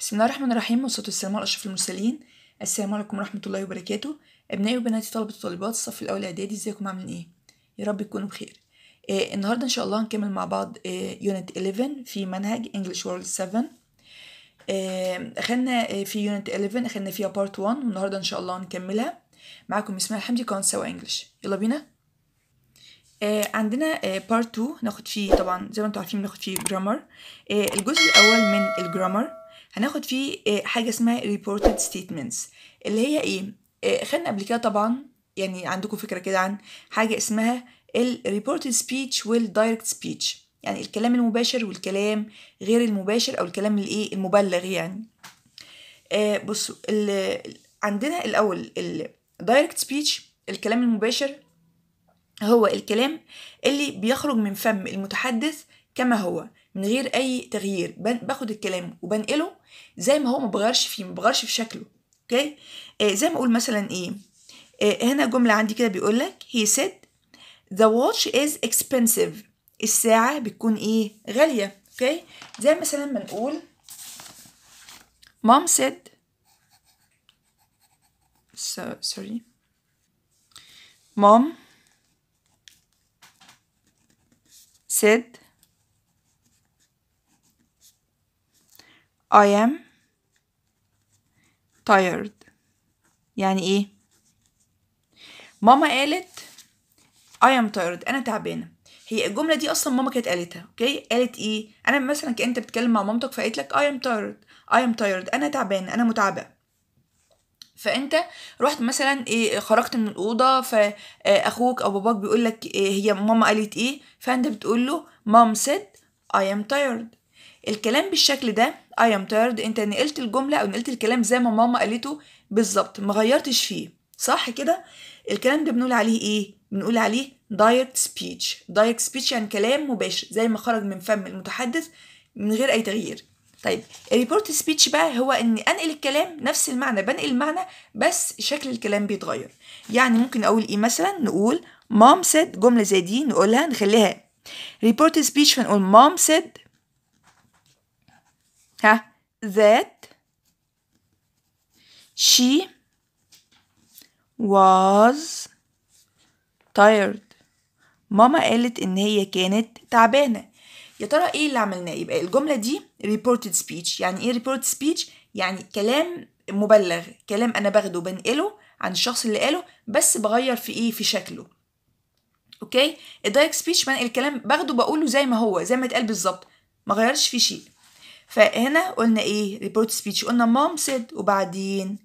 بسم الله الرحمن الرحيم والصلاة والسلام على أشرف المرسلين السلام عليكم ورحمة الله وبركاته أبنائي وبناتي طلبة وطالبات الصف الأول إعدادي إزيكم عاملين إيه؟ يا رب تكونوا بخير آه النهاردة إن شاء الله هنكمل مع بعض آه يونت 11 في منهج English World 7 آه أخدنا آه، في يونت 11 أخدنا فيها بارت 1 والنهاردة إن شاء الله هنكملها معاكم اسمها حمدي قناة سوا إنجلش يلا بينا آه عندنا آه بارت 2 ناخد فيه طبعا زي ما انتوا عارفين بناخد فيه جرامر آه الجزء الأول من الجرامر هناخد فيه آه، حاجة اسمها reported statements اللي هي ايه آه، خدنا قبل كده طبعا يعني عندكم فكرة كده عن حاجة اسمها ال reported speech وال direct speech يعني الكلام المباشر والكلام غير المباشر او الكلام الايه المبلغ يعني آه بصوا عندنا الاول ال direct speech الكلام المباشر هو الكلام اللي بيخرج من فم المتحدث كما هو من غير اي تغيير باخد الكلام وبنقله زي ما هو ما بغيرش فيه ما بغيرش في شكله اوكي آه زي ما اقول مثلا ايه آه هنا جمله عندي كده بيقول لك هي said the watch is expensive الساعه بتكون ايه غاليه اوكي زي مثلا ما نقول mom said so sorry mom said I am tired يعني ايه ماما قالت I am tired انا تعبانه هي الجمله دي اصلا ماما كانت قالتها اوكي قالت ايه انا مثلا كانت بتتكلم مع مامتك فقالت لك I am tired I am tired انا تعبانه انا متعبه فانت رحت مثلا ايه خرجت من الاوضه فاخوك او باباك بيقول لك إيه هي ماما قالت ايه فانت بتقول له مام said I am tired الكلام بالشكل ده I am tired انت نقلت الجملة او نقلت الكلام زي ما ماما قالته بالظبط ما غيرتش فيه صح كده الكلام ده بنقول عليه ايه بنقول عليه دايركت سبيتش دايركت سبيتش يعني كلام مباشر زي ما خرج من فم المتحدث من غير اي تغيير طيب الريبورت سبيتش بقى هو اني انقل الكلام نفس المعنى بنقل المعنى بس شكل الكلام بيتغير يعني ممكن اقول ايه مثلا نقول مام said جمله زي دي نقولها نخليها ريبورت سبيتش فنقول مام said ها that she was tired ماما قالت ان هي كانت تعبانه يا ترى ايه اللي عملناه يبقى الجمله دي reported speech يعني ايه reported speech يعني كلام مبلغ كلام انا باخده بنقله عن الشخص اللي قاله بس بغير في ايه في شكله اوكي الدايركت سبيتش بنقل الكلام باخده بقوله زي ما هو زي ما اتقال بالظبط ما غيرش فيه شيء فهنا قلنا ايه ريبورت سبيتش قلنا مام سيد وبعدين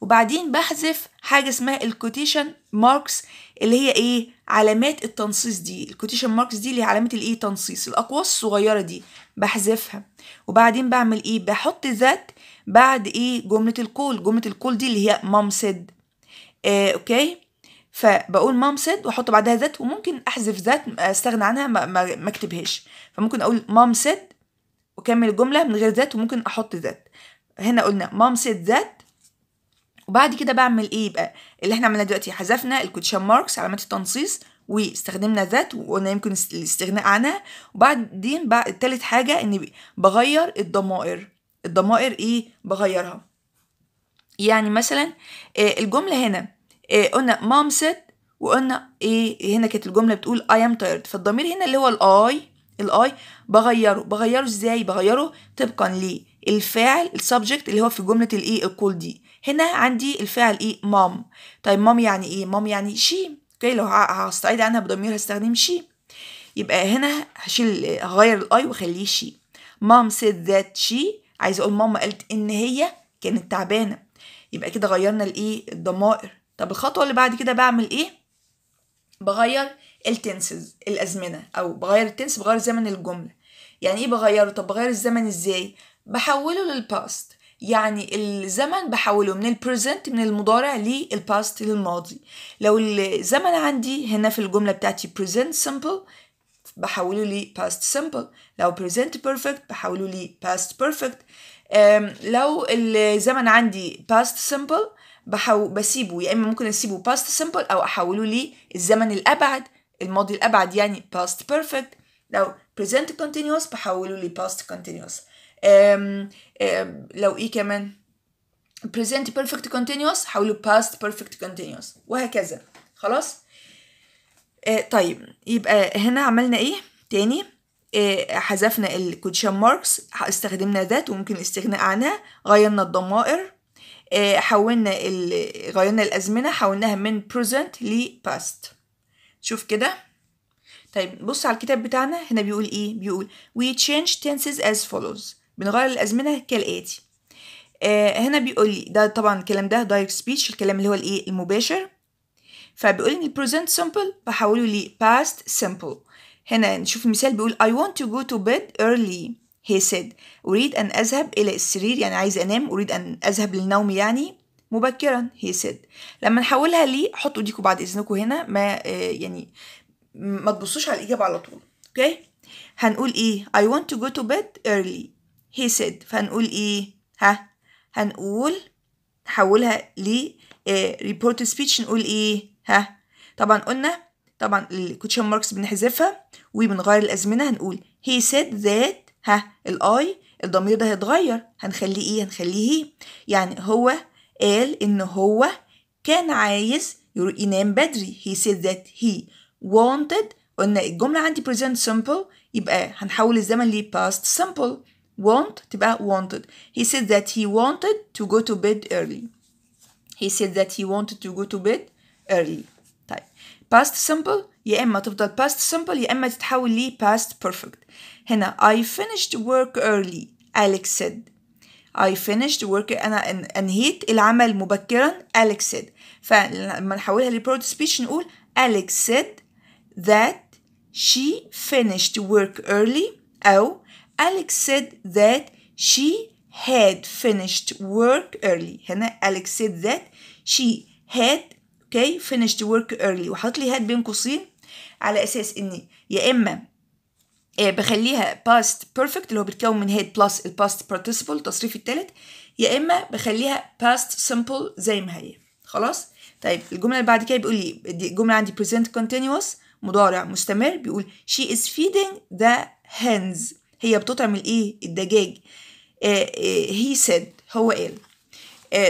وبعدين بحذف حاجه اسمها الكوتيشن ماركس اللي هي ايه علامات التنصيص دي الكوتيشن ماركس دي اللي هي علامه الايه تنصيص الاقواس الصغيره دي بحذفها وبعدين بعمل ايه بحط ذات بعد ايه جمله الكول جمله الكول دي اللي هي مام سيد آه اوكي فبقول مام سيد واحط بعدها ذات وممكن احذف ذات آه، استغنى عنها ما, ما اكتبهاش فممكن اقول مام سيد وكمل الجملة من غير ذات وممكن أحط ذات هنا قلنا مام سيت ذات وبعد كده بعمل ايه بقى اللي احنا عملناه دلوقتي حذفنا الكوتشن ماركس علامات التنصيص واستخدمنا ذات وقلنا يمكن الاستغناء عنها وبعدين بعد تالت حاجة ان بغير الضمائر الضمائر ايه بغيرها يعني مثلا آه، الجملة هنا آه، قلنا مام سيت وقلنا ايه هنا كانت الجملة بتقول I am tired فالضمير هنا اللي هو الاي الاي بغيره بغيره ازاي بغيره طبقا للفاعل السبجكت اللي هو في جمله الايه الكول دي هنا عندي الفعل ايه e مام طيب مام يعني ايه مام يعني شي اوكي لو هستعيد عنها بضمير هستخدم شي يبقى هنا هشيل هغير الاي واخليه شي مام سيد ذات شي عايزه اقول ماما قالت ان هي كانت تعبانه يبقى كده غيرنا الايه e الضمائر طب الخطوه اللي بعد كده بعمل ايه بغير التنسز الازمنه او بغير التنس بغير زمن الجمله يعني ايه بغيره طب بغير الزمن ازاي بحوله للباست يعني الزمن بحوله من البريزنت من المضارع للباست للماضي لو الزمن عندي هنا في الجمله بتاعتي present simple بحوله لي past simple لو present perfect بحوله لي past perfect لو الزمن عندي past simple بحو... بسيبه يا يعني اما ممكن اسيبه past simple او احوله للزمن الابعد الماضي الأبعد يعني past perfect لو present continuous بحوله ل past continuous أم أم لو إيه كمان present perfect continuous حوله past perfect continuous وهكذا خلاص أه، طيب يبقى هنا عملنا إيه تاني أه، حذفنا الكوتشن ماركس استخدمنا ذات وممكن الاستغناء عنها غيرنا الضمائر أه، حولنا غيرنا الأزمنة حولناها من present ل past شوف كده طيب بص على الكتاب بتاعنا هنا بيقول ايه بيقول we change tenses as follows بنغير الازمنه كالاتي آه هنا بيقول لي ده طبعا الكلام ده دايركت سبيتش الكلام اللي هو الايه المباشر فبيقول لي present simple بحوله لي past simple هنا نشوف المثال بيقول I want to go to bed early he said أريد أن أذهب إلى السرير يعني عايز أنام أريد أن أذهب للنوم يعني مبكرا he said لما نحولها لي حطوا ايديكم بعد اذنكم هنا ما آه، يعني ما تبصوش على الاجابه على طول اوكي okay? هنقول ايه I want to go to bed early he said فهنقول ايه ها هنقول نحولها ل ريبورت آه، سبيتش نقول ايه ها طبعا قلنا طبعا الكوتشن ماركس بنحذفها وبنغير الازمنه هنقول he said that ها الاي الضمير ده هيتغير هنخليه ايه هنخليه هي يعني هو قال إن هو كان عايز ينام بدري he said that he wanted قلنا الجملة عندي present simple يبقى هنحول الزمن ل past simple want تبقى wanted he said that he wanted to go to bed early he said that he wanted to go to bed early طيب past simple يا إما تفضل past simple يا إما تتحول ل past perfect هنا I finished work early Alex said I finished work أنا أنهيت العمل مبكرا Alex said فلما نحولها لبرود سبيتش نقول Alex said that she finished work early أو Alex said that she had finished work early هنا Alex said that she had okay finished work early وحط لي had بين قوسين على أساس إني يا إما آه، بخليها past perfect اللي هو بيتكون من head plus past participle التصريف التالت يا اما بخليها past simple زي ما هي خلاص طيب الجمله اللي بعد كده بيقول لي الجمله عندي present continuous مضارع مستمر بيقول she is feeding the hens هي بتطعم الايه الدجاج هي آه، آه، said هو قال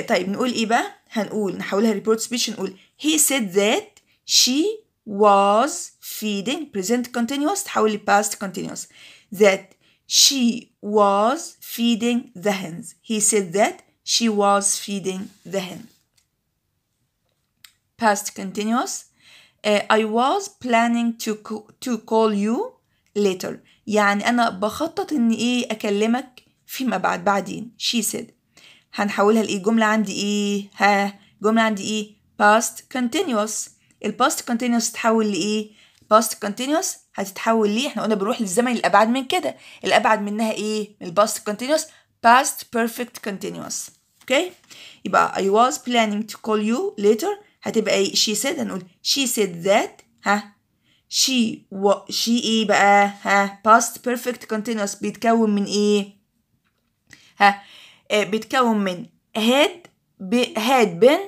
طيب نقول ايه بقى هنقول نحولها report speech نقول he said that she was feeding present continuous تحول past continuous that she was feeding the hens he said that she was feeding the hen past continuous uh, I was planning to to call you later يعني أنا بخطط إن إيه أكلمك فيما بعد بعدين she said هنحولها لإيه جملة عندي إيه ها جملة عندي إيه past continuous الباست كونتينوس تتحول لايه باست كونتينوس هتتحول ليه احنا قلنا بنروح للزمن الابعد من كده الابعد منها ايه الباست كونتينوس past perfect continuous اوكي يبقى I was planning to call you later هتبقى ايه she said هنقول she said that ها she و she ايه بقى ها past perfect continuous بيتكون من ايه ها اه بيتكون من had be, had been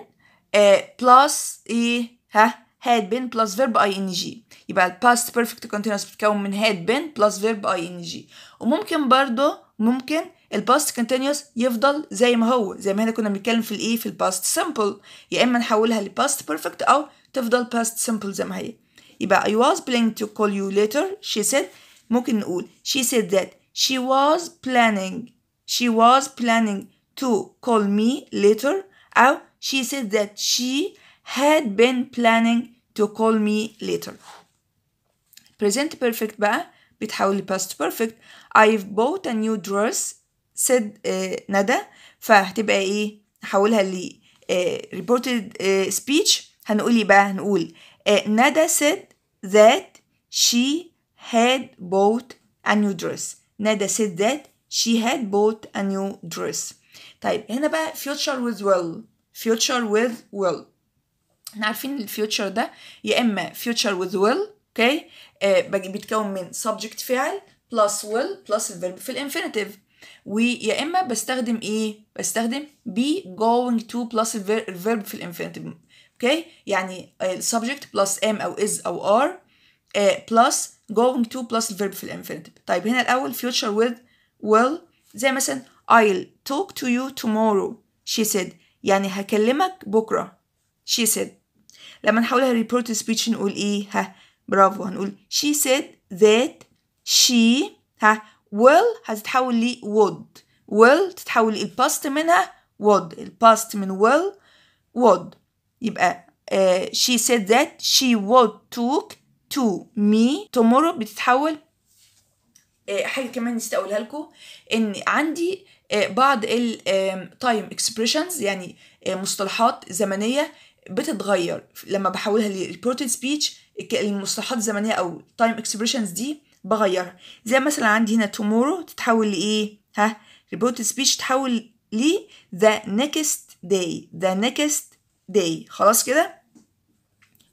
اه ايه ها had been plus verb ing يبقى ال past perfect continuous بتكون من had been plus verb ing وممكن برضو ممكن ال past continuous يفضل زي ما هو زي ما احنا كنا بنتكلم في الايه في ال past simple يا اما نحولها ل past perfect او تفضل past simple زي ما هي يبقى I was planning to call you later she said ممكن نقول she said that she was planning she was planning to call me later أو she said that she had been planning to call me later present perfect بقى بتحول past perfect I've bought a new dress said uh, ندى فهتبقى ايه نحولها ل uh, reported uh, speech هنقول ايه بقى هنقول uh, ندى said that she had bought a new dress ندى said that she had bought a new dress طيب هنا بقى future with will future with will احنا عارفين الفيوتشر ده يا اما فيوتشر وذ ويل اوكي بيتكون من سبجكت فعل بلس ويل بلس الفيرب في الانفينيتيف ويا اما بستخدم ايه بستخدم بي going to بلس الفيرب في الانفينيتيف اوكي يعني السبجكت بلس ام او از او ار آه، بلس going to بلس الفيرب في الانفينيتيف طيب هنا الاول future with will زي مثلا I'll talk to you tomorrow she said يعني هكلمك بكره she said لما نحولها ريبورت سبيتش نقول ايه ها برافو هنقول she said that she ها will هتتحول ل would will تتحول الباست منها would الباست من will would يبقى uh, she said that she would talk to me tomorrow بتتحول uh, حاجة كمان نسيت أقولها لكم إن عندي uh, بعض ال time expressions يعني uh, مصطلحات زمنية بتتغير لما بحولها للبروتين سبيتش المصطلحات الزمنيه او تايم اكسبريشنز دي بغيرها زي مثلا عندي هنا تومورو تتحول لايه ها البروتين سبيتش تتحول ل ذا نيكست داي ذا نيكست داي خلاص كده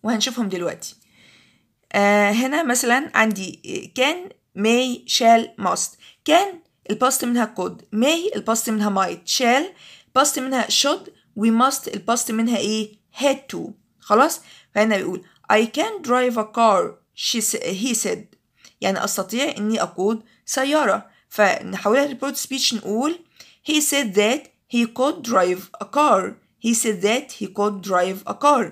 وهنشوفهم دلوقتي آه هنا مثلا عندي كان may shall must كان الباست منها could may الباست منها might شال الباست منها should وي must الباست منها ايه had to خلاص فهنا بيقول I can drive a car she he said يعني أستطيع إني أقود سيارة فنحولها لبروت سبيتش نقول he said that he could drive a car he said that he could drive a car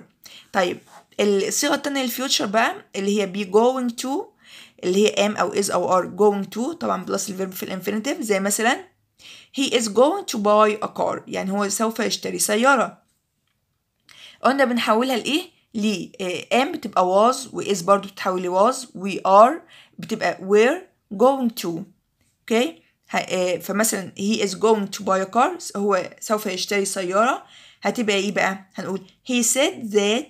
طيب الصيغة التانية للفيوتشر بقى اللي هي be going to اللي هي am أو is أو are going to طبعا بلس الفيرب في الانفينيتيف زي مثلا he is going to buy a car يعني هو سوف يشتري سيارة قلنا بنحولها لايه ل ام آه، بتبقى و is برضو بتتحول ل was وي are بتبقى وير going to اوكي okay. آه، فمثلا he is going to buy a car هو سوف يشتري سيارة هتبقى ايه بقى هنقول he said that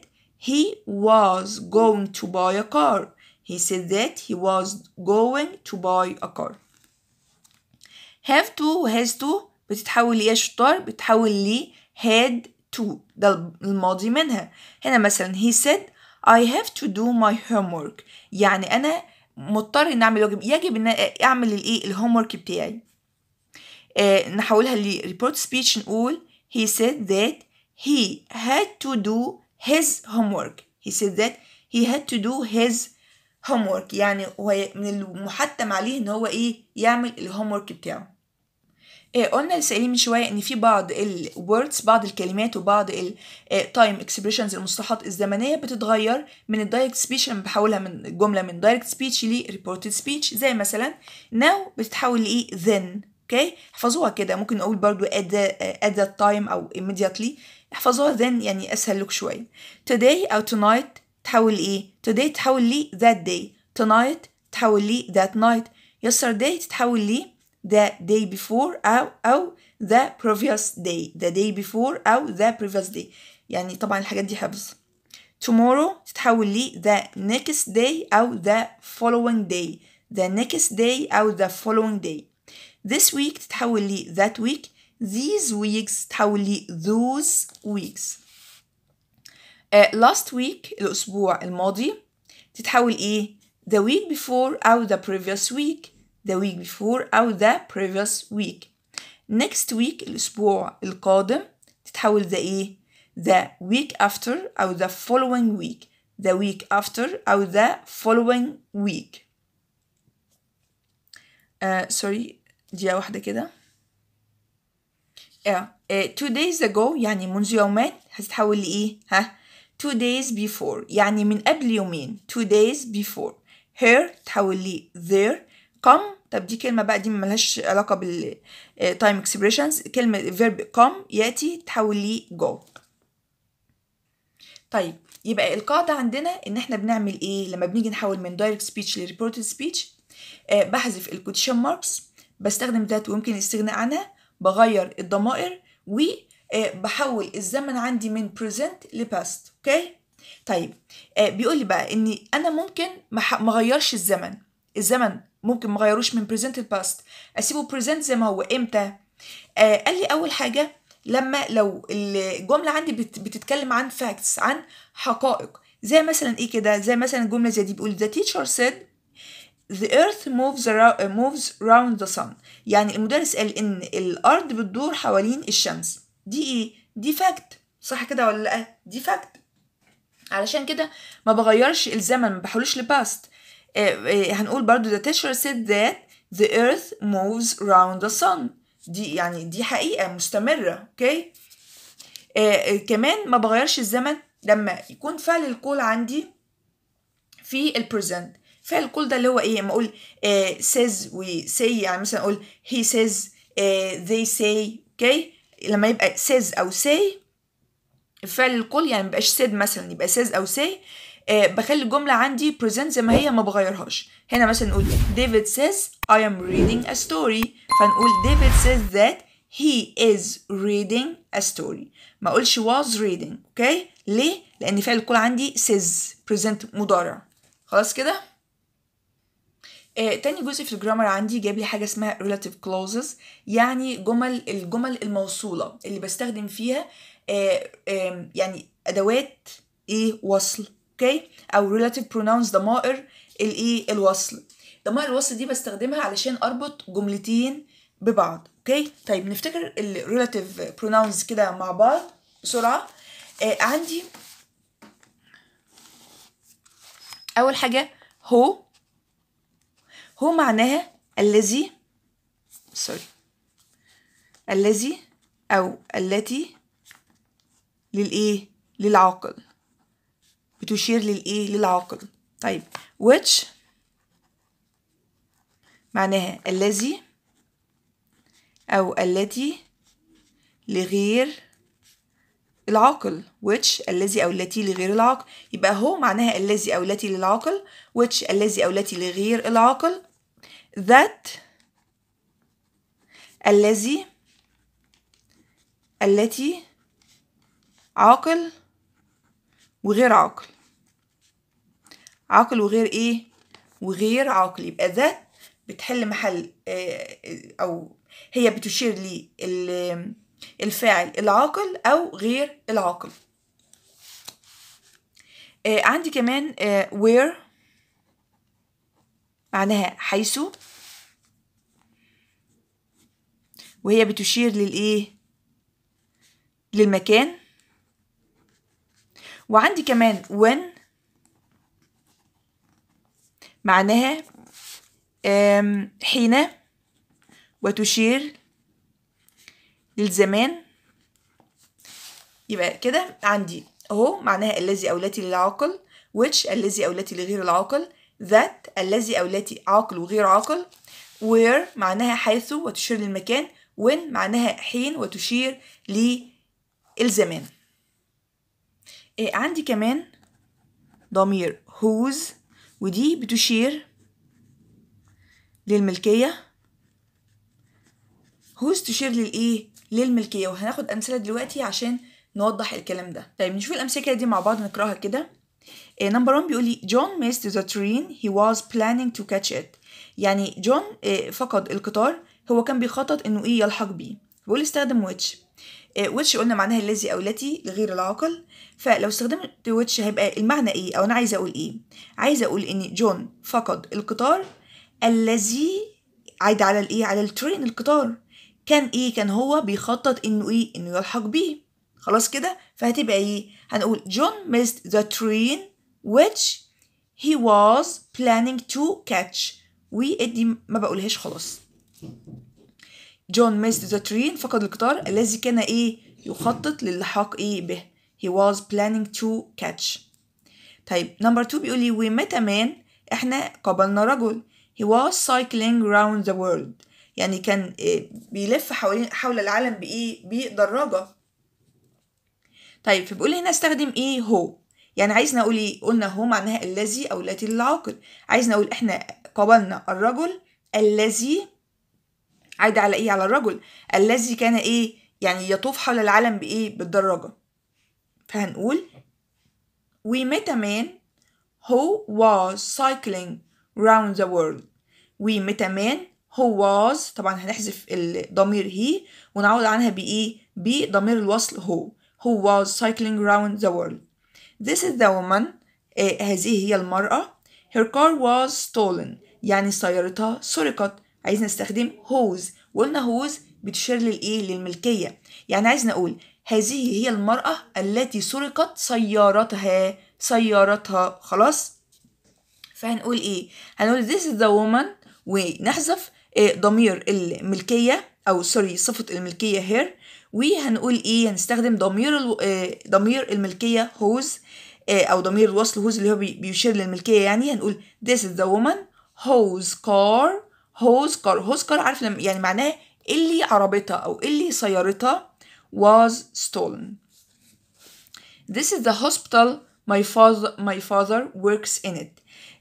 he was going to buy a car he said that he was going to buy a car have to و has to بتتحول ليه يا شطار بتتحول لي had to ده الماضي منها هنا مثلا he said I have to do my homework يعني أنا مضطر إن أعمل واجب يجب إن أعمل الإيه الهومورك بتاعي آه نحولها لريبورت سبيتش نقول he said that he had to do his homework he said that he had to do his homework يعني هو من المحتم عليه إن هو إيه يعمل الهومورك بتاعه إيه، قلنا لسه من شويه ان في بعض الوردز بعض الكلمات وبعض التايم اكسبريشنز المصطلحات الزمنيه بتتغير من الدايركت سبيتش لما بحولها من جمله من دايركت سبيتش لريبورتد سبيتش زي مثلا ناو بتتحول لايه then اوكي احفظوها كده ممكن اقول برضو at, the, at time او immediately احفظوها then يعني اسهل لك شويه today او tonight تحول لايه today تحول لي that day tonight تحول لي that night yesterday تتحول لي the day before أو أو the previous day the day before أو the previous day يعني طبعا الحاجات دي حفظ tomorrow تتحول ل the next day أو the following day the next day أو the following day this week تتحول that week these weeks تتحول those weeks uh, last week الأسبوع الماضي تتحول إيه the week before أو the previous week the week before أو the previous week next week الأسبوع القادم تتحول the إيه the week after أو the following week the week after أو the following week uh, sorry دقيقة واحدة كده yeah. uh, two days ago يعني منذ يومين هتتحول لإيه ها two days before يعني من قبل يومين two days before here تحول لي there come طب دي كلمه بقى دي ملهاش علاقه بالتايم اكسبريشنز آه، كلمه فيرب كوم ياتي تحول لي جو طيب يبقى القاعده عندنا ان احنا بنعمل ايه لما بنيجي نحول من دايركت سبيتش لريبورتد سبيتش بحذف الكوتيشن ماركس بستخدم ذات ويمكن الاستغناء عنها بغير الضمائر و آه، بحول الزمن عندي من present لباست اوكي طيب آه، بيقول لي بقى ان انا ممكن ما اغيرش الزمن الزمن ممكن ما غيروش من present past اسيبه present زي ما هو امتى آه قال لي اول حاجه لما لو الجمله عندي بتتكلم عن facts عن حقائق زي مثلا ايه كده زي مثلا جمله زي دي بيقول the teacher said the earth moves around, moves round the sun يعني المدرس قال ان الارض بتدور حوالين الشمس دي ايه دي فاكت صح كده ولا لا دي فاكت علشان كده ما بغيرش الزمن ما بحولوش لباست آه، آه، هنقول برضو the teacher said that the earth moves round the sun دي يعني دي حقيقة مستمرة اوكي آه،, آه كمان ما بغيرش الزمن لما يكون فعل الكول عندي في البريزنت فعل الكول ده اللي هو ايه اما اقول آه says و say يعني مثلا اقول he says آه they say اوكي لما يبقى says او say فعل الكل يعني مبقاش said مثلا يبقى says او say آه، بخلي الجملة عندي present زي ما هي ما بغيرهاش هنا مثلا نقول David says I am reading a story فنقول David says that he is reading a story ما اقولش was reading اوكي ليه لان فعل الكل عندي says present مضارع خلاص كده آه، تاني جزء في الجرامر عندي جاب لي حاجة اسمها relative clauses يعني جمل الجمل الموصولة اللي بستخدم فيها آه، آه، يعني أدوات إيه وصل اوكي او relative pronouns ضمائر الايه الوصل ضمائر الوصل دي بستخدمها علشان اربط جملتين ببعض اوكي طيب نفتكر ال relative pronouns كده مع بعض بسرعه آه عندي اول حاجه هو هو معناها الذي سوري الذي او التي للايه للعاقل بتشير للإيه للعاقل طيب which معناها الذي أو التي لغير العاقل which الذي أو التي لغير العاقل يبقى هو معناها الذي أو التي للعاقل which الذي أو التي لغير العاقل that الذي التي عاقل وغير عاقل عاقل وغير ايه وغير عاقل يبقى ذات بتحل محل آه، آه، او هي بتشير لي الفاعل العاقل او غير العاقل آه، عندي كمان where معناها حيث وهي بتشير للايه للمكان وعندي كمان when معناها حين وتشير للزمان يبقى كده عندي اهو معناها الذي التي للعاقل which الذي التي لغير العاقل that الذي التي عاقل وغير عاقل where معناها حيث وتشير للمكان when معناها حين وتشير للزمان إيه عندي كمان ضمير whose ودي بتشير للملكية هوز تشير للإيه؟ للملكية وهناخد أمثلة دلوقتي عشان نوضح الكلام ده طيب نشوف الأمثلة كده دي مع بعض نقراها كده نمبر إيه، 1 بيقول لي جون ميست ذا ترين هي واز بلانينج تو كاتش ات يعني جون إيه، فقد القطار هو كان بيخطط انه ايه يلحق بيه بيقول استخدم ويتش آه، ويتش قلنا معناها الذي أو التي لغير العاقل فلو استخدمت ويتش هيبقى المعنى إيه أو أنا عايزة أقول إيه عايزة أقول إن جون فقد القطار الذي عايد على الإيه على الترين القطار كان إيه كان هو بيخطط إنه إيه إنه يلحق بيه خلاص كده فهتبقى إيه هنقول جون missed the train which he was planning to catch وإدي ما بقولهاش خلاص جون missed the train فقد القطار الذي كان إيه يخطط للحاق إيه به he was planning to catch طيب نمبر 2 بيقول لي a مان احنا قابلنا رجل he was cycling round the world يعني كان إيه، بيلف حوالين حول العالم بايه بدراجه طيب فبيقول هنا استخدم ايه هو يعني عايزنا اقول ايه قلنا هو معناها الذي او التي للعاقل عايزنا اقول احنا قابلنا الرجل الذي عايدة على إيه على الرجل الذي كان إيه يعني يطوف حول العالم بإيه بالدراجة فهنقول We met a man who was cycling round the world We met a man who was طبعا هنحذف الضمير هي ونعوض عنها بإيه بضمير الوصل هو who was cycling round the world This is the woman آه، هذه هي المرأة Her car was stolen يعني سيارتها سرقت عايز نستخدم هوز وقلنا هوز بتشير للايه للملكيه يعني عايز نقول هذه هي المراه التي سرقت سيارتها سيارتها خلاص فهنقول ايه هنقول this is the woman ونحذف آه، ضمير الملكيه او سوري صفه الملكيه هير وهنقول ايه هنستخدم ضمير آه، ضمير الملكيه هوز آه، او ضمير الوصل هوز اللي هو بيشير للملكيه يعني هنقول this is the woman whose car هوز كار هوز كار عارف لما يعني معناه اللي عربتها أو اللي سيارتها was stolen This is the hospital my father, my father works in it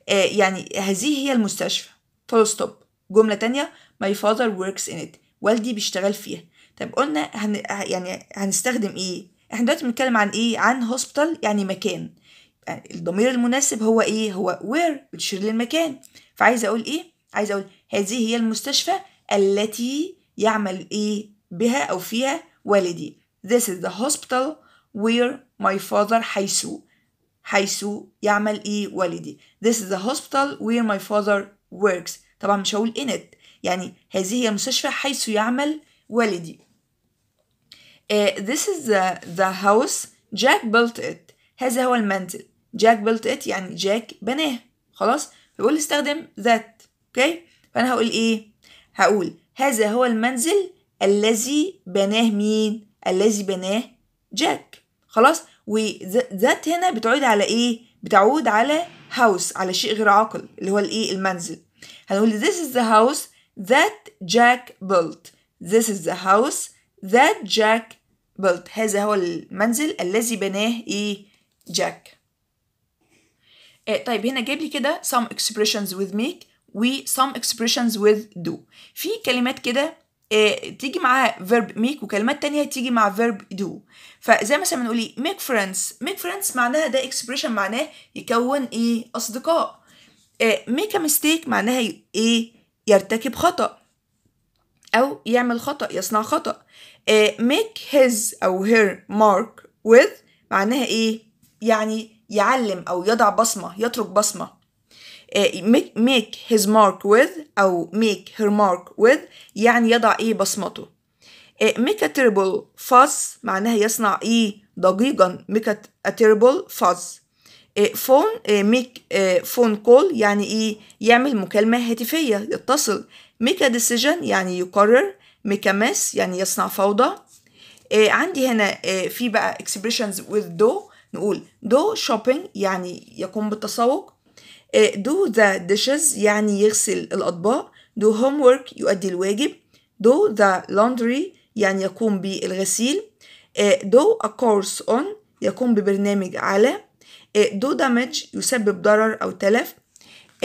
آه يعني هذه هي المستشفى full stop جملة تانية my father works in it والدي بيشتغل فيها طب قلنا هن يعني هنستخدم ايه احنا دلوقتي بنتكلم عن ايه عن هوسبيتال يعني مكان يعني الضمير المناسب هو ايه هو وير بتشير للمكان فعايزه اقول ايه عايزه اقول هذه هي المستشفى التي يعمل ايه بها او فيها والدي this is the hospital where my father حيث حيث يعمل ايه والدي this is the hospital where my father works طبعا مش هقول in it يعني هذه هي المستشفى حيث يعمل والدي uh, this is the, the house Jack built it هذا هو المنزل Jack built it يعني Jack بناه خلاص يقول استخدم that اوكي فانا هقول ايه هقول هذا هو المنزل الذي بناه مين الذي بناه جاك خلاص وذات هنا بتعود على ايه بتعود على هاوس على شيء غير عاقل اللي هو الايه المنزل هنقول this is the house that Jack built this is the house that Jack built هذا هو المنزل الذي بناه ايه جاك إيه طيب هنا جايب لي كده some expressions with make و some expressions with do في كلمات كده آه، تيجي معاها verb make وكلمات تانية تيجي مع verb do فزي مثلا بنقول ايه make friends make friends معناها ده expression معناه يكون ايه اصدقاء آه، make a mistake معناها ايه يرتكب خطأ او يعمل خطأ يصنع خطأ آه، make his او her mark with معناها ايه يعني يعلم او يضع بصمة يترك بصمة make his mark with أو make her mark with يعني يضع إيه بصمته make a terrible fuss معناها يصنع إيه ضجيجا make a terrible fuss phone make phone call يعني إيه يعمل مكالمة هاتفية يتصل make a decision يعني يقرر make a mess يعني يصنع فوضى عندي هنا في بقى expressions with do نقول do shopping يعني يقوم بالتسوق Uh, do the dishes يعني يغسل الأطباق do homework يؤدي الواجب do the laundry يعني يقوم بالغسيل uh, do a course on يقوم ببرنامج على uh, do damage يسبب ضرر أو تلف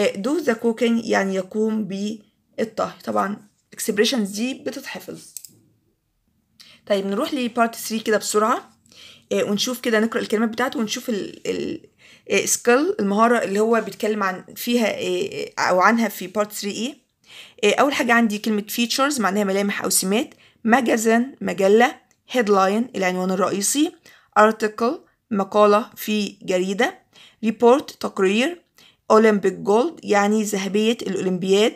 do the cooking يعني يقوم بالطهي طبعا expressions دي بتتحفظ طيب نروح لبارت 3 كده بسرعة ونشوف كده نقرأ الكلمات بتاعته ونشوف سكيل آه، المهاره اللي هو بيتكلم عن فيها آه، آه، او عنها في بارت 3 اي اول حاجه عندي كلمه فيتشرز معناها ملامح او سمات ماجازين مجله هيدلاين العنوان الرئيسي ارتكل مقاله في جريده ريبورت تقرير اولمبيك جولد يعني ذهبيه الاولمبياد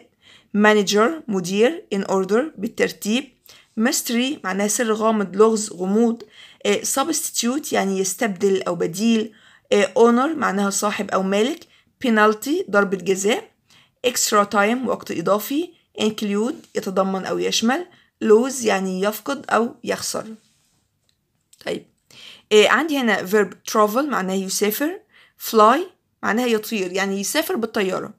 مانجر مدير ان اوردر بالترتيب ميستري معناها سر غامض لغز غموض سبستيتيوت يعني يستبدل او بديل اونر آه، معناها صاحب او مالك بينالتي ضربة جزاء اكسترا تايم وقت اضافي انكلود يتضمن او يشمل لوز يعني يفقد او يخسر طيب إيه عندي هنا verb travel معناه يسافر fly معناها يطير يعني يسافر بالطيارة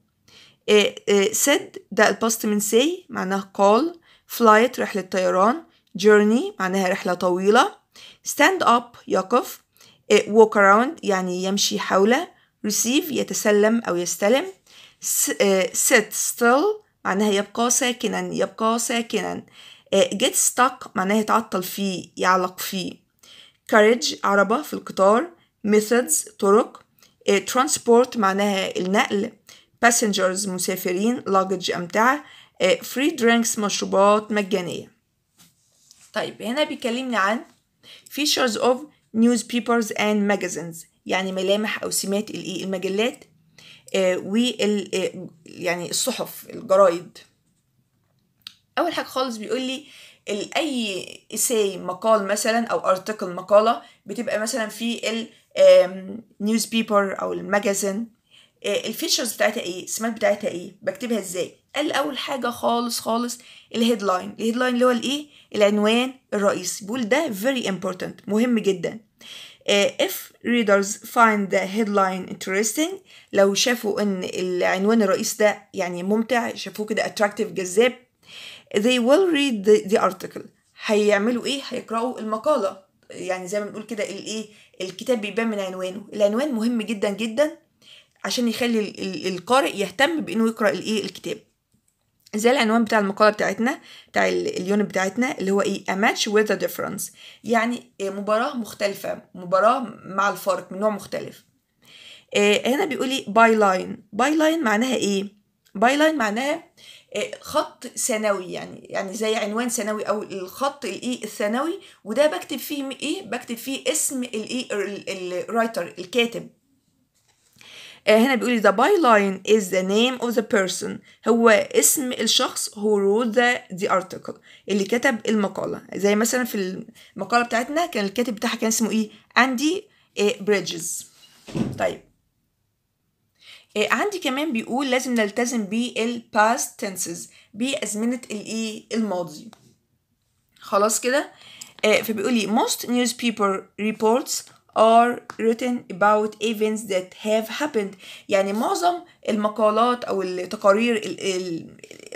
إيه إيه said ده الباست من say معناه call flight رحلة طيران journey معناها رحلة طويلة stand up يقف walk around يعني يمشي حوله receive يتسلم أو يستلم آه، sit still معناها يبقى ساكنا يبقى ساكنا آه، get stuck معناها يتعطل فيه يعلق فيه carriage عربة في القطار methods طرق آه، transport معناها النقل passengers مسافرين luggage أمتعة free drinks مشروبات مجانية طيب هنا بيكلمني عن features of newspapers and magazines يعني ملامح أو سمات إيه، المجلات آه، و آه، يعني الصحف الجرايد أول حاجة خالص بيقول لي اي اساي مقال مثلا او ارتكل مقاله بتبقى مثلا في النيوز بيبر او الماجازين الفيتشرز آه، بتاعتها ايه السمات بتاعتها ايه بكتبها ازاي قال اول حاجه خالص خالص الهيدلاين الهيدلاين اللي هو الايه العنوان الرئيسي بيقول ده very important مهم جدا uh, if readers find the headline interesting لو شافوا ان العنوان الرئيسي ده يعني ممتع شافوه كده attractive جذاب they will read the, the article هيعملوا ايه هيقرأوا المقالة يعني زي ما بنقول كده الايه الكتاب بيبان من عنوانه العنوان مهم جدا جدا عشان يخلي القارئ يهتم بانه يقرأ الايه الكتاب زي العنوان بتاع المقالة بتاعتنا بتاع اليونت بتاعتنا اللي هو ايه a match with a difference يعني إيه، مباراة مختلفة مباراة مع الفرق من نوع مختلف إيه، هنا بيقولي باي لاين باي لاين معناها ايه باي لاين معناها إيه، خط ثانوي يعني يعني زي عنوان ثانوي او الخط الايه e الثانوي وده بكتب فيه ايه بكتب فيه اسم الايه e، الرايتر الكاتب آه، هنا بيقول the byline is the name of the person هو اسم الشخص who wrote the, the article اللي كتب المقالة زي مثلا في المقالة بتاعتنا كان الكاتب بتاعها كان اسمه ايه أندي آه، بريدجز طيب آه، عندي كمان بيقول لازم نلتزم بال past tenses بأزمنة الايه الماضي خلاص كده فبيقول لي most newspaper reports are written about events that have happened يعني معظم المقالات أو التقارير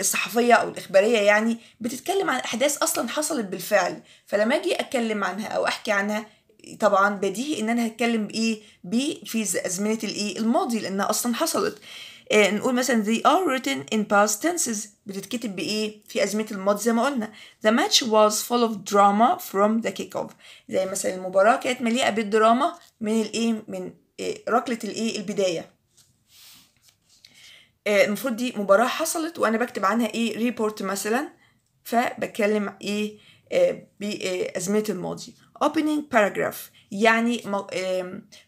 الصحفية أو الإخبارية يعني بتتكلم عن أحداث أصلا حصلت بالفعل فلما أجي أتكلم عنها أو أحكي عنها طبعا بديهي ان انا هتكلم بايه بيه في ازمنه الايه الماضي لانها اصلا حصلت آه، نقول مثلا they are written in past tenses بتتكتب بإيه في أزمة الماضي زي ما قلنا the match was full of drama from the kick off زي مثلا المباراة كانت مليئة بالدراما من الإيه من إيه ركلة الإيه البداية آه، المفروض دي مباراة حصلت وأنا بكتب عنها إيه ريبورت مثلا فبتكلم إيه آه، بأزمة الماضي opening paragraph يعني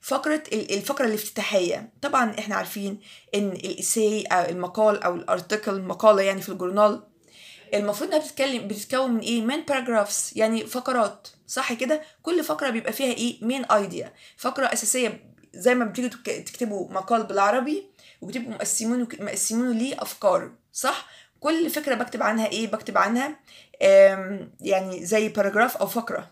فقرة الفقرة الافتتاحية طبعا احنا عارفين ان الإساي أو آه، المقال أو الارتكل مقالة يعني في الجورنال المفروض انها بتتكلم بتتكون من ايه من باراجرافز يعني فقرات صح كده كل فقره بيبقى فيها ايه مين ايديا فقره اساسيه زي ما بتيجوا تكتبوا مقال بالعربي وبتبقوا مقسمينه مقسمينه ليه افكار صح كل فكره بكتب عنها ايه بكتب عنها يعني زي باراجراف او فقره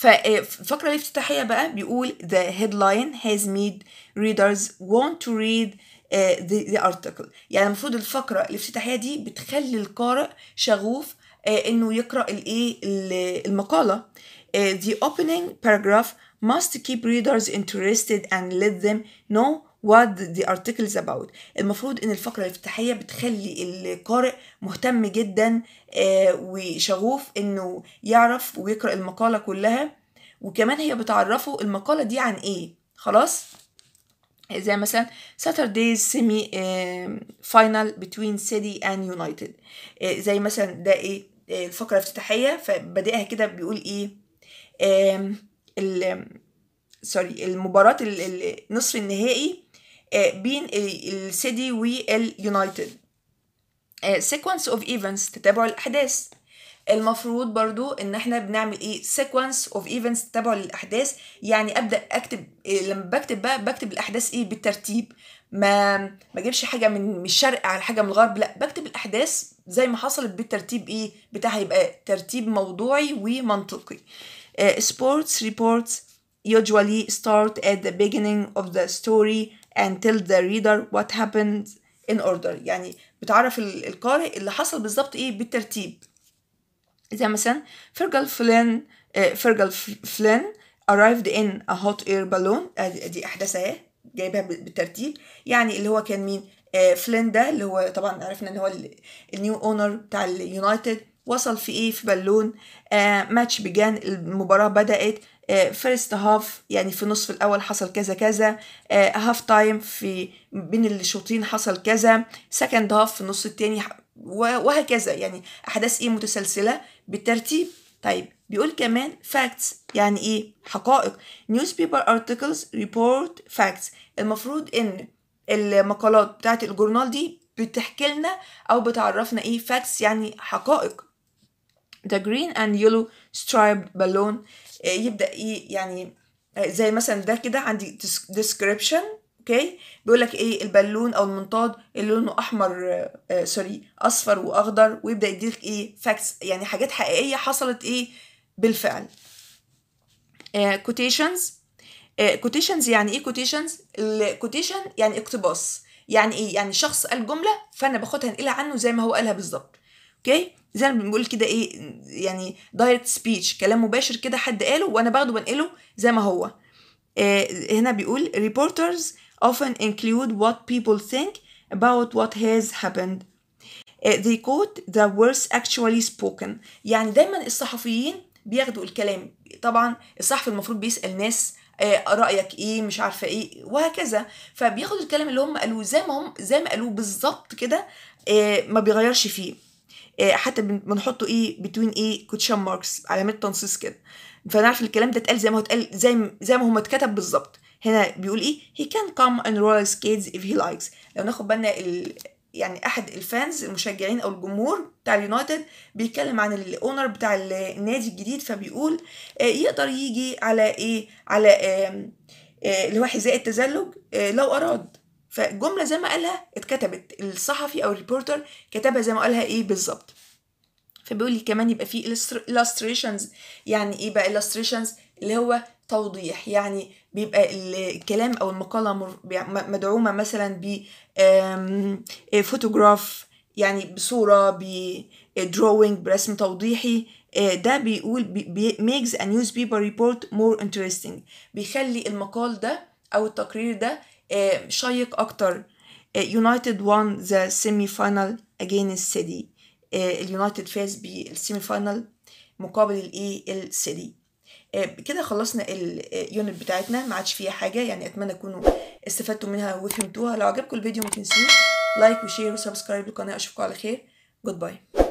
فالفقرة الافتتاحية بقى بيقول the headline has made readers want to read uh, the, the article يعني المفروض الفقرة الافتتاحية دي بتخلي القارئ شغوف uh, انه يقرأ الايه المقالة uh, the opening paragraph must keep readers interested and let them know what the article is about المفروض ان الفقره الافتتاحيه بتخلي القارئ مهتم جدا آه، وشغوف انه يعرف ويقرا المقاله كلها وكمان هي بتعرفه المقاله دي عن ايه خلاص زي مثلا Saturday's semi final between City and United آه، زي مثلا ده ايه آه، الفقرة الافتتاحية فبدأها كده بيقول ايه سوري المباراة النصف النهائي آه، بين السيتي واليونايتد سيكونس اوف ايفنتس تتابع الاحداث المفروض برضو ان احنا بنعمل ايه سيكونس اوف ايفنتس تتابع الاحداث يعني ابدا اكتب إيه لما بكتب بقى بكتب الاحداث ايه بالترتيب ما ما اجيبش حاجه من الشرق على حاجه من الغرب لا بكتب الاحداث زي ما حصلت بالترتيب ايه بتاعها يبقى ترتيب موضوعي ومنطقي سبورتس آه، ريبورتس usually start at the beginning of the story and tell the reader what happened in order يعني بتعرف القارئ اللي حصل بالظبط ايه بالترتيب زي مثلا فيرجل فلين آه، فيرجل فلين arrived in a hot air balloon آه، دي احداث اهي جايبها بالترتيب يعني اللي هو كان مين آه، فلين ده اللي هو طبعا عرفنا ان هو النيو اونر بتاع اليونايتد وصل في ايه في بالون ماتش بيجان المباراه بدات فيرست آه، هاف يعني في النصف الاول حصل كذا كذا هاف آه، تايم في بين الشوطين حصل كذا سكند هاف في النص الثاني وهكذا يعني احداث ايه متسلسله بالترتيب طيب بيقول كمان facts يعني ايه حقائق newspaper articles report facts المفروض ان المقالات بتاعت الجورنال دي بتحكي لنا او بتعرفنا ايه facts يعني حقائق the green and yellow striped balloon آه، يبدا ايه يعني آه، زي مثلا ده كده عندي description اوكي بيقول لك ايه البالون او المنطاد اللي لونه احمر سوري آه، اصفر واخضر ويبدا يديك ايه فاكتس يعني حاجات حقيقيه حصلت ايه بالفعل كوتيشنز كوتيشنز يعني ايه كوتيشنز الكوتيشن يعني اقتباس يعني ايه يعني شخص قال جمله فانا باخدها انقلها عنه زي ما هو قالها بالظبط اوكي زي ما بنقول كده ايه يعني دايركت سبيتش كلام مباشر كده حد قاله وانا باخده بنقله زي ما هو آه هنا بيقول reporters often include what people think about what has happened uh, they quote the words actually spoken يعني دايما الصحفيين بياخدوا الكلام طبعا الصحفي المفروض بيسال ناس آه رايك ايه مش عارفه ايه وهكذا فبياخد الكلام اللي هم قالوه زي ما هم زي ما قالوه بالظبط كده آه ما بيغيرش فيه آه، حتى بنحطه ايه بتوين ايه كوتشن ماركس علامات تنصيص كده فنعرف الكلام ده اتقال زي ما هو اتقال زي زي ما هو اتكتب بالظبط هنا بيقول ايه he can come and roll kids if he likes لو ناخد بالنا ال... يعني احد الفانز المشجعين او الجمهور بتاع اليونايتد بيتكلم عن الاونر بتاع النادي الجديد فبيقول آه، يقدر يجي على ايه على آه، اللي هو حذاء التزلج لو اراد فالجمله زي ما قالها اتكتبت الصحفي او الريبورتر كتبها زي ما قالها ايه بالظبط فبيقول لي كمان يبقى في illustrations يعني ايه بقى illustrations اللي هو توضيح يعني بيبقى الكلام او المقاله مدعومه مثلا ب فوتوغراف آه، يعني بصوره آه، drawing برسم توضيحي آه، ده بيقول بي makes a newspaper report more interesting بيخلي المقال ده او التقرير ده شيق اكتر يونايتد وان ذا سيمي فاينل اجين السيتي اليونايتد فاز بالسيمي فاينل مقابل الايه السيتي كده خلصنا اليونت e, بتاعتنا ما عادش فيها حاجه يعني اتمنى تكونوا استفدتوا منها وفهمتوها لو عجبكم الفيديو ما تنسوش لايك وشير وسبسكرايب للقناه اشوفكم على خير جود باي